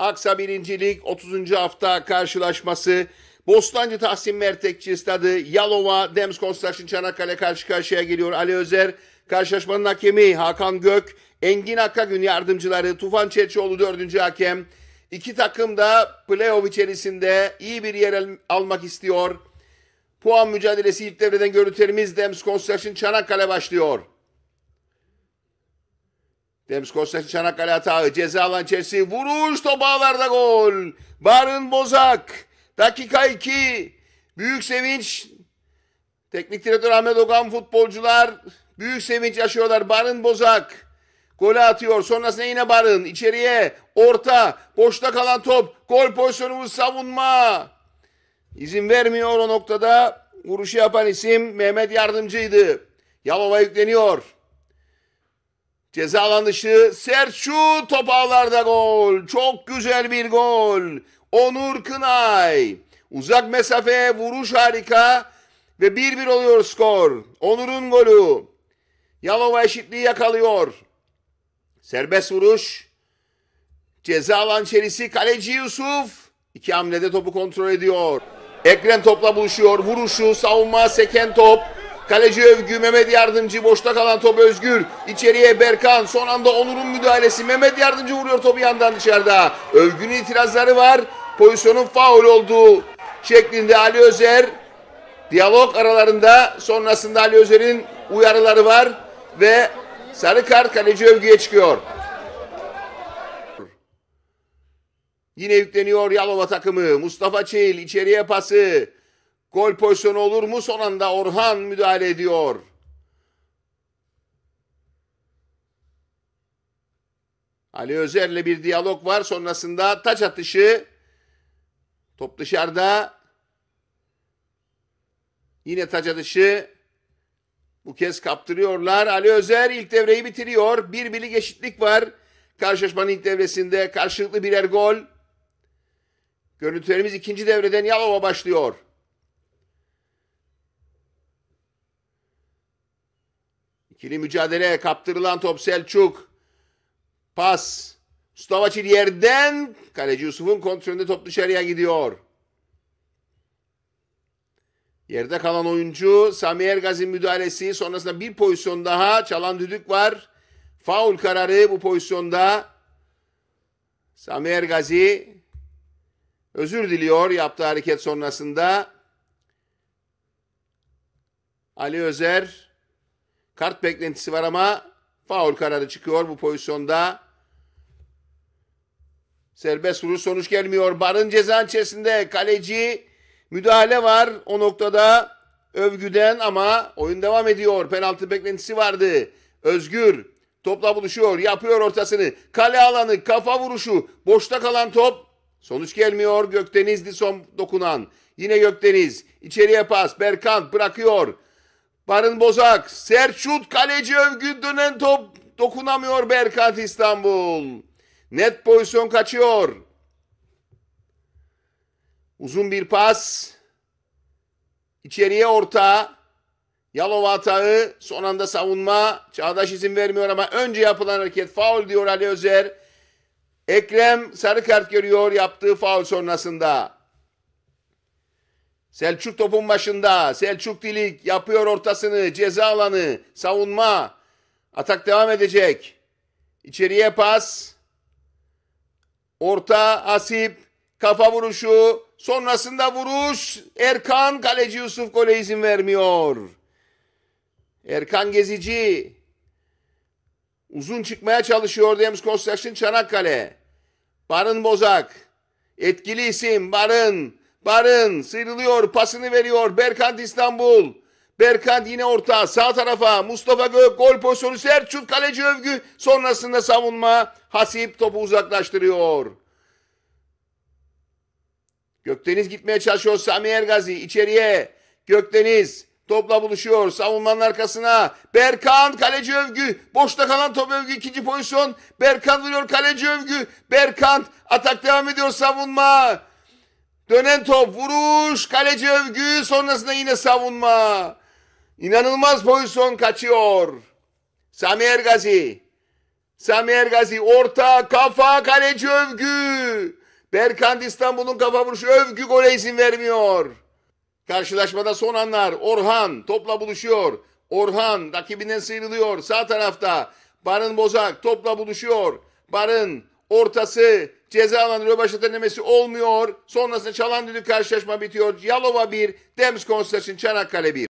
Aksa birincilik 30. hafta karşılaşması. Bostancı Tahsin Mertekçi stadı Yalova Dems Construction Çanakkale karşı karşıya geliyor. Ali Özer karşılaşmanın hakemi Hakan Gök, Engin Akagün yardımcıları Tufan Çerçioğlu 4. hakem. İki takım da playoff içerisinde iyi bir yer almak istiyor. Puan mücadelesi ilk devreden görüntülerimiz Dems Construction Çanakkale başlıyor. Demiş Kostaş Çanakkale atağı ceza alan Chelsea vuruş topu Aver'de gol. Barın Bozak dakika 2 büyük sevinç teknik direktör Ahmet Okan futbolcular büyük sevinç yaşıyorlar. Barın Bozak golü atıyor sonrasında yine Barın içeriye orta boşta kalan top gol pozisyonumuz savunma. İzin vermiyor o noktada vuruşu yapan isim Mehmet Yardımcı'ydı. Yalova yükleniyor. Ceza alan Serçu topağlarda gol. Çok güzel bir gol. Onur Kınay. Uzak mesafe vuruş harika ve 1-1 oluyor skor. Onur'un golü. Yalova eşitliği yakalıyor. Serbest vuruş. Ceza alan içerisi kaleci Yusuf. iki hamlede topu kontrol ediyor. Ekrem topla buluşuyor. Vuruşu, savunma, seken top. Kaleci Övgü, Mehmet Yardımcı boşta kalan top Özgür. içeriye Berkan. Son anda Onur'un müdahalesi. Mehmet Yardımcı vuruyor topu yandan dışarıda. Övgü'nün itirazları var. Pozisyonun faul olduğu şeklinde Ali Özer. Diyalog aralarında sonrasında Ali Özer'in uyarıları var ve sarı kart kaleci övgüye çıkıyor. Yine yükleniyor Yalova takımı. Mustafa Çil içeriye pası. Gol pozisyonu olur mu? Son anda Orhan müdahale ediyor. Ali Özer'le bir diyalog var. Sonrasında taç atışı. Top dışarıda. Yine taç atışı. Bu kez kaptırıyorlar. Ali Özer ilk devreyi bitiriyor. Bir birlik eşitlik var. Karşılaşmanın ilk devresinde karşılıklı birer gol. Görüntülerimiz ikinci devreden Yalova başlıyor. İkili mücadele kaptırılan top Selçuk. Pas. Mustafa Çil yerden kaleci Yusuf'un kontrolünde top dışarıya gidiyor. Yerde kalan oyuncu Sami Ergaz'in müdahalesi sonrasında bir pozisyon daha çalan düdük var. Faul kararı bu pozisyonda. Sami Ergazi özür diliyor yaptığı hareket sonrasında. Ali Özer Kart beklentisi var ama faul kararı çıkıyor bu pozisyonda. Serbest vuruş sonuç gelmiyor. Barın ceza içerisinde kaleci müdahale var o noktada övgüden ama oyun devam ediyor. Penaltı beklentisi vardı. Özgür topla buluşuyor. Yapıyor ortasını. Kale alanı, kafa vuruşu, boşta kalan top. Sonuç gelmiyor. Gökdenizli son dokunan. Yine Gökdeniz. İçeriye pas. Berkant bırakıyor. Barın Bozak, Serçut kaleci övgü dönen top dokunamıyor Berkant İstanbul. Net pozisyon kaçıyor. Uzun bir pas. İçeriye orta. Yalova atağı. Son anda savunma. Çağdaş izin vermiyor ama önce yapılan hareket faul diyor Ali Özer. Ekrem sarı kart görüyor yaptığı faul sonrasında. Selçuk topun başında. Selçuk Dilik yapıyor ortasını. Ceza alanı. Savunma. Atak devam edecek. İçeriye pas. Orta Asip. Kafa vuruşu. Sonrasında vuruş. Erkan kaleci Yusuf gole izin vermiyor. Erkan Gezici. Uzun çıkmaya çalışıyor Dems Kostaş'ın Çanakkale. Barın Bozak. Etkili isim Barın. Barın sıyrılıyor, pasını veriyor. Berkant İstanbul. Berkant yine orta, sağ tarafa. Mustafa Gök gol pozisyonu Serçut kaleci övgü. Sonrasında savunma. Hasip topu uzaklaştırıyor. Gökdeniz gitmeye çalışıyor Sami Ergazi içeriye. Gökdeniz topla buluşuyor savunmanın arkasına. Berkant kaleci övgü. Boşta kalan top övgü ikinci pozisyon. Berkant vuruyor kaleci övgü. Berkant atak devam ediyor savunma. Dönen top, vuruş, kaleci övgü, sonrasında yine savunma. İnanılmaz pozisyon kaçıyor. Sami Ergazi. Sami Ergazi orta, kafa, kaleci övgü. Berkant İstanbul'un kafa vuruşu övgü gole izin vermiyor. Karşılaşmada son anlar. Orhan topla buluşuyor. Orhan rakibinden sıyrılıyor. Sağ tarafta Barın Bozak topla buluşuyor. Barın ortası ceza alanı röbaşa denemesi olmuyor. Sonrasında çalan düdük karşılaşma bitiyor. Yalova 1, Demskonstasyon Çanakkale 1.